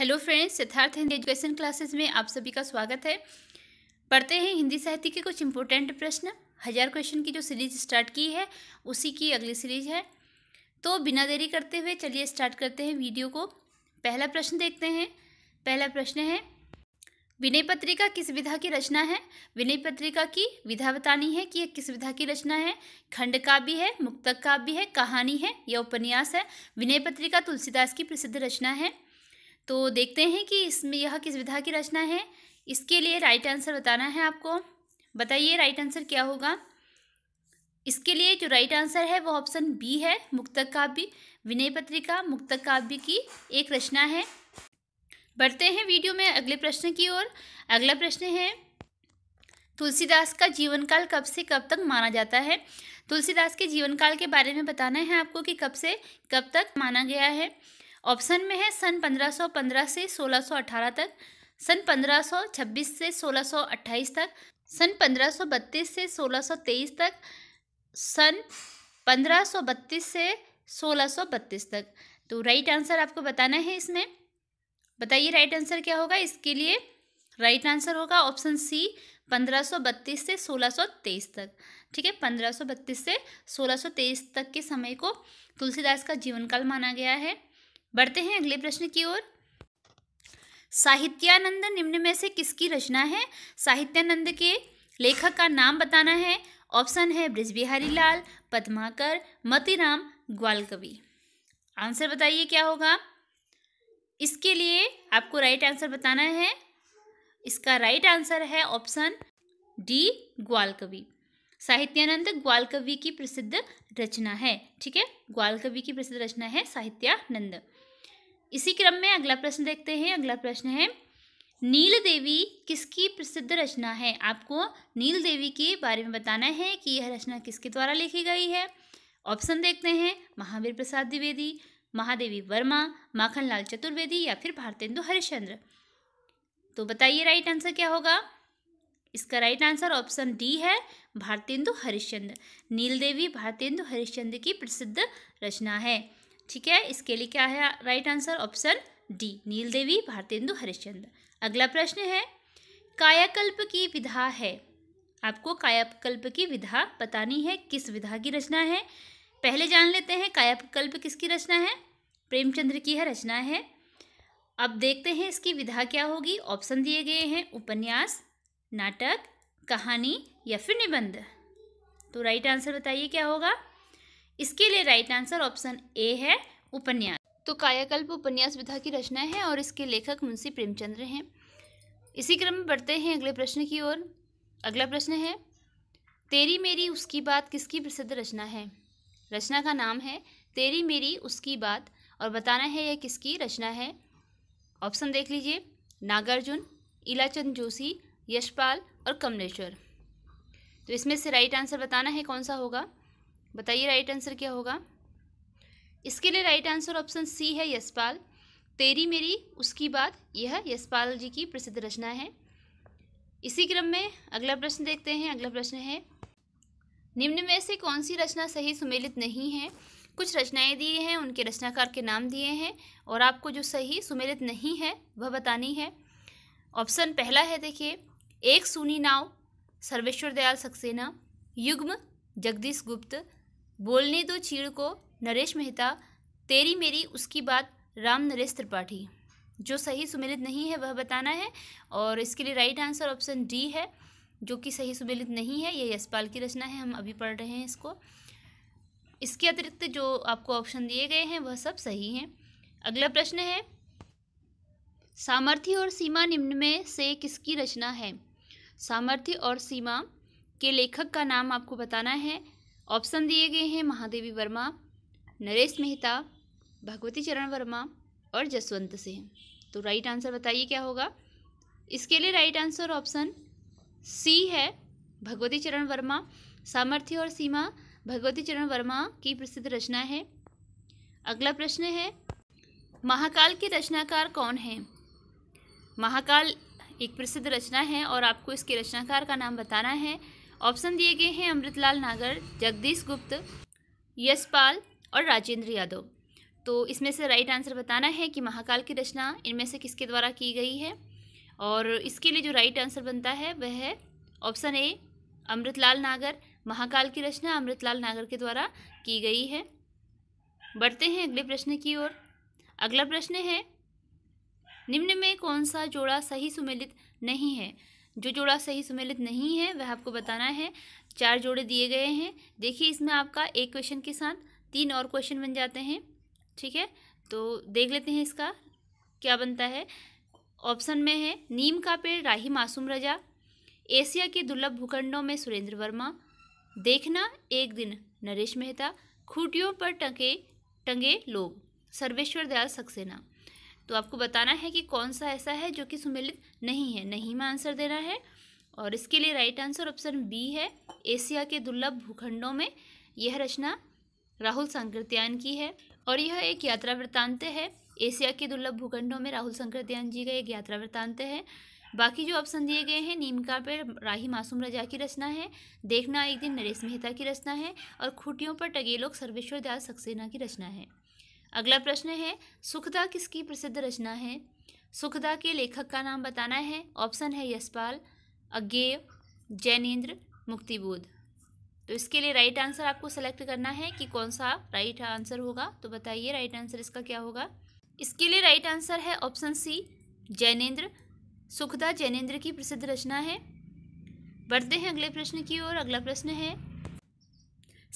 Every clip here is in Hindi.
hello friends Siddharth Hindi education classes में आप सभी का स्वागत है पढ़ते हैं हिंदी साहित्य के कुछ इम्पोर्टेंट प्रश्न हजार क्वेश्चन की जो सीरीज स्टार्ट की है उसी की अगली सीरीज है तो बिना देरी करते हुए चलिए स्टार्ट करते हैं वीडियो को पहला प्रश्न देखते हैं पहला प्रश्न है विनय पत्रिका किस विधा की रचना है विनय पत्रिका की विधा बतानी है कि यह किस विधा की रचना है खंड काव्य है मुक्तक काव्य है कहानी है या उपन्यास है विनय पत्रिका तुलसीदास की प्रसिद्ध रचना है तो देखते हैं कि इसमें यह किस विधा की रचना है इसके लिए राइट आंसर बताना है आपको बताइए राइट आंसर क्या होगा इसके लिए जो राइट आंसर है वो ऑप्शन बी है मुक्तक काव्य विनय पत्रिका मुक्तक काव्य की एक रचना है बढ़ते हैं वीडियो में अगले प्रश्न की ओर अगला प्रश्न है तुलसीदास का जीवनकाल कब से कब तक माना जाता है तुलसीदास के जीवनकाल के बारे में बताना है आपको कि कब से कब तक माना गया है ऑप्शन में है सन 1515 से 1618 तक सन 1526 से 1628 तक सन 1532 से 1623 तक सन 1532 से 1632 तक तो राइट आंसर आपको बताना है इसमें बताइए राइट आंसर क्या होगा इसके लिए राइट आंसर होगा ऑप्शन सी 1532 से 1623 तक ठीक है 1532 से 1623 तक के समय को तुलसीदास का जीवन काल माना गया है बढ़ते हैं अगले प्रश्न की ओर साहित्यानंद निम्न में से किसकी रचना है साहित्यानंद के लेखक का नाम बताना है ऑप्शन है ब्रिजबिहारी लाल पद्माकर मतीराम ग्वालकवि आंसर बताइए क्या होगा इसके लिए आपको राइट आंसर बताना है इसका राइट आंसर है ऑप्शन डी ग्वालकवि साहित्यानंद ग्वालकवि की प्रसिद्ध रचना है ठीक है ग्वालकवि की प्रसिद्ध रचना है साहित्यानंद इसी क्रम में अगला प्रश्न देखते हैं अगला प्रश्न है नील देवी किसकी प्रसिद्ध रचना है आपको नील देवी के बारे में बताना है कि यह रचना किसके द्वारा लिखी गई है ऑप्शन देखते हैं महावीर प्रसाद द्विवेदी महादेवी वर्मा माखनलाल चतुर्वेदी या फिर भारतेंदु हरिश्चंद्र तो बताइए राइट आंसर क्या होगा इसका राइट आंसर ऑप्शन डी है भारतेंदु हरिश्चंद्र नील देवी भारतेंदु हरिश्चंद्र की प्रसिद्ध रचना है ठीक है इसके लिए क्या है right answer option D Neel Devi Bharatendu Harishchandra अगला प्रश्न है कायाकल्प की विधा है आपको कायाकल्प की विधा बतानी है किस विधा की रचना है पहले जान लेते हैं कायाकल्प किसकी रचना है प्रेमचंद्र की है रचना है अब देखते हैं इसकी विधा क्या होगी ऑप्शन दिए गए हैं उपन्यास नाटक कहानी या फिर निबंध तो राइट आंसर बताइए क्या होगा इसके लिए राइट आंसर ऑप्शन ए है उपन्यास तो कायाकल्प उपन्यास विधा की रचना है और इसके लेखक मुंशी प्रेमचंद्र हैं इसी क्रम में बढ़ते हैं अगले प्रश्न की ओर अगला प्रश्न है तेरी मेरी उसकी बात किसकी प्रसिद्ध रचना है रचना का नाम है तेरी मेरी उसकी बात और बताना है यह किसकी रचना है ऑप्शन देख लीजिए नागार्जुन इलाचंद जोशी यशपाल और कमलेश्वर तो इसमें से राइट आंसर बताना है कौन सा होगा बताइए राइट आंसर क्या होगा इसके लिए राइट आंसर ऑप्शन सी है यशपाल तेरी मेरी उसकी बात यह यशपाल जी की प्रसिद्ध रचना है इसी क्रम में अगला प्रश्न देखते हैं अगला प्रश्न है निम्न में से कौन सी रचना सही सुमेलित नहीं है कुछ रचनाएं दी हैं उनके रचनाकार के नाम दिए हैं और आपको जो सही सुमेलित नहीं है वह बतानी है ऑप्शन पहला है देखिए एक सुनी नाव सर्वेश्वर दयाल सक्सेना युग्म जगदीश गुप्त बोलने दो चीड़ को नरेश मेहता तेरी मेरी उसकी बात राम नरेश त्रिपाठी जो सही सुमेलित नहीं है वह बताना है और इसके लिए राइट आंसर ऑप्शन डी है जो कि सही सुमेलित नहीं है यह यशपाल की रचना है हम अभी पढ़ रहे हैं इसको इसके अतिरिक्त जो आपको ऑप्शन दिए गए हैं वह सब सही हैं अगला प्रश्न है सामर्थ्य और सीमा निम्न में से किसकी रचना है सामर्थ्य और सीमा के लेखक का नाम आपको बताना है ऑप्शन दिए गए हैं महादेवी वर्मा नरेश मेहता भगवती चरण वर्मा और जसवंत सिंह तो राइट आंसर बताइए क्या होगा इसके लिए राइट आंसर ऑप्शन सी है भगवती चरण वर्मा सामर्थ्य और सीमा भगवती चरण वर्मा की प्रसिद्ध रचना है अगला प्रश्न है महाकाल के रचनाकार कौन हैं महाकाल एक प्रसिद्ध रचना है और आपको इसके रचनाकार का नाम बताना है ऑप्शन दिए गए हैं अमृतलाल नागर जगदीश गुप्त यशपाल और राजेंद्र यादव तो इसमें से राइट आंसर बताना है कि महाकाल की रचना इनमें से किसके द्वारा की गई है और इसके लिए जो राइट आंसर बनता है वह है ऑप्शन ए अमृतलाल नागर महाकाल की रचना अमृतलाल नागर के द्वारा की गई है बढ़ते हैं अगले प्रश्न की ओर अगला प्रश्न है निम्न में कौन सा जोड़ा सही सुमेलित नहीं है जो जोड़ा सही सुमेलित नहीं है वह आपको बताना है चार जोड़े दिए गए हैं देखिए इसमें आपका एक क्वेश्चन के साथ तीन और क्वेश्चन बन जाते हैं ठीक है तो देख लेते हैं इसका क्या बनता है ऑप्शन में है नीम का पेड़ राही मासूम रजा एशिया के दुर्लभ भूखंडों में सुरेंद्र वर्मा देखना एक दिन नरेश मेहता खूटियों पर टके टंगे लोग सर्वेश्वर दयाल सक्सेना तो आपको बताना है कि कौन सा ऐसा है जो कि सुमेलित नहीं है नहीं में आंसर देना है और इसके लिए राइट आंसर ऑप्शन बी है एशिया के दुर्लभ भूखंडों में यह रचना राहुल संकृत्यान की है और यह एक यात्रा वृत्तांत है एशिया के दुर्लभ भूखंडों में राहुल संकृत्यान जी का एक यात्रा वृत्तांत है बाकी जो ऑप्शन दिए गए हैं नीम का पेड़ राही मासूम रजा की रचना है देखना एक दिन नरेश मेहता की रचना है और खूटियों पर टगेलोक सर्वेश्वर दयाल सक्सेना की रचना है अगला प्रश्न है सुखदा किसकी प्रसिद्ध रचना है सुखदा के लेखक का नाम बताना है ऑप्शन है यशपाल अज्ञेय जैनेन्द्र मुक्तिबोध तो इसके लिए राइट आंसर आपको सेलेक्ट करना है कि कौन सा राइट आंसर होगा तो बताइए राइट आंसर इसका क्या होगा इसके लिए राइट आंसर है ऑप्शन सी जैनेन्द्र सुखदा जैनेन्द्र की प्रसिद्ध रचना है बढ़ते हैं अगले प्रश्न की ओर अगला प्रश्न है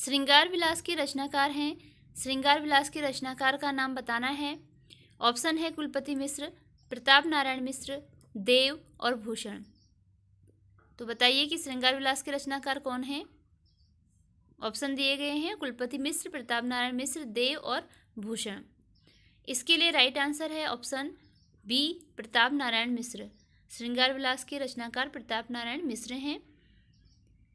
श्रृंगार विलास के रचनाकार हैं श्रृंगार विलास के रचनाकार का नाम बताना है ऑप्शन है कुलपति मिश्र प्रताप नारायण मिश्र देव और भूषण तो बताइए कि श्रृंगार विलास के रचनाकार कौन हैं ऑप्शन दिए गए हैं कुलपति मिश्र प्रताप नारायण मिश्र देव और भूषण इसके लिए राइट आंसर है ऑप्शन बी प्रताप नारायण मिश्र श्रृंगार विलास के रचनाकार प्रताप नारायण मिश्र हैं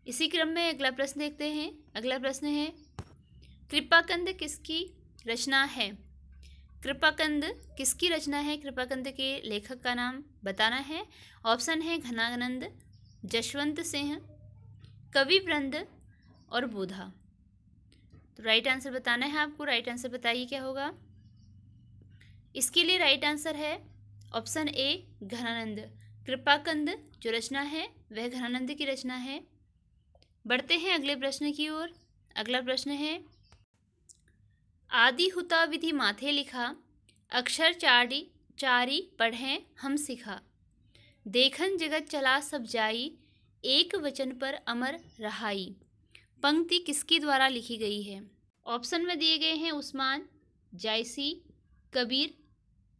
इसी क्रम में अगला प्रश्न देखते हैं अगला प्रश्न है कृपाकंद किसकी रचना है कृपाकंद किसकी रचना है कृपाकंद के लेखक का नाम बताना है ऑप्शन है घनानंद जशवंत सिंह कवि वृंद और बोधा तो राइट आंसर बताना है आपको राइट आंसर बताइए क्या होगा इसके लिए राइट आंसर है ऑप्शन ए घनानंद कृपाकंद जो रचना है वह घनानंद की रचना है बढ़ते हैं अगले प्रश्न की ओर अगला प्रश्न है आदि हुता विधि माथे लिखा अक्षर चारी चारी पढ़ें हम सिखा देखन जगत चला सब जाई एक वचन पर अमर रहाई पंक्ति किसके द्वारा लिखी गई है ऑप्शन में दिए गए हैं उस्मान जायसी कबीर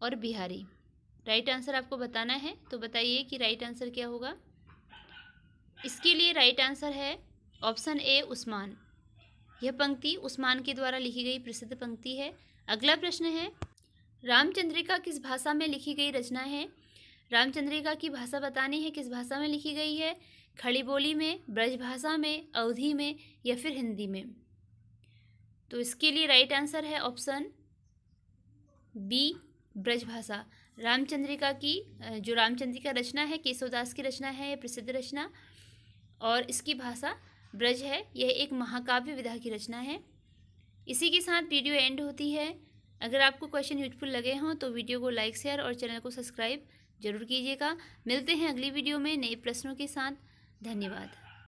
और बिहारी राइट आंसर आपको बताना है तो बताइए कि राइट आंसर क्या होगा इसके लिए राइट आंसर है ऑप्शन ए उस्मान यह पंक्ति उस्मान के द्वारा लिखी गई प्रसिद्ध पंक्ति है अगला प्रश्न है रामचंद्रिका किस भाषा में लिखी गई रचना है रामचंद्रिका की भाषा बतानी है किस भाषा में लिखी गई है खड़ी बोली में ब्रजभाषा में अवधि में या फिर हिंदी में तो इसके लिए राइट आंसर है ऑप्शन बी ब्रजभाषा रामचंद्रिका की जो रामचंद्रिका रचना है केशवदास की रचना है प्रसिद्ध रचना और इसकी भाषा ब्रज है यह एक महाकाव्य विधा की रचना है इसी के साथ वीडियो एंड होती है अगर आपको क्वेश्चन यूजफुल लगे हों तो वीडियो को लाइक शेयर और चैनल को सब्सक्राइब जरूर कीजिएगा मिलते हैं अगली वीडियो में नए प्रश्नों के साथ धन्यवाद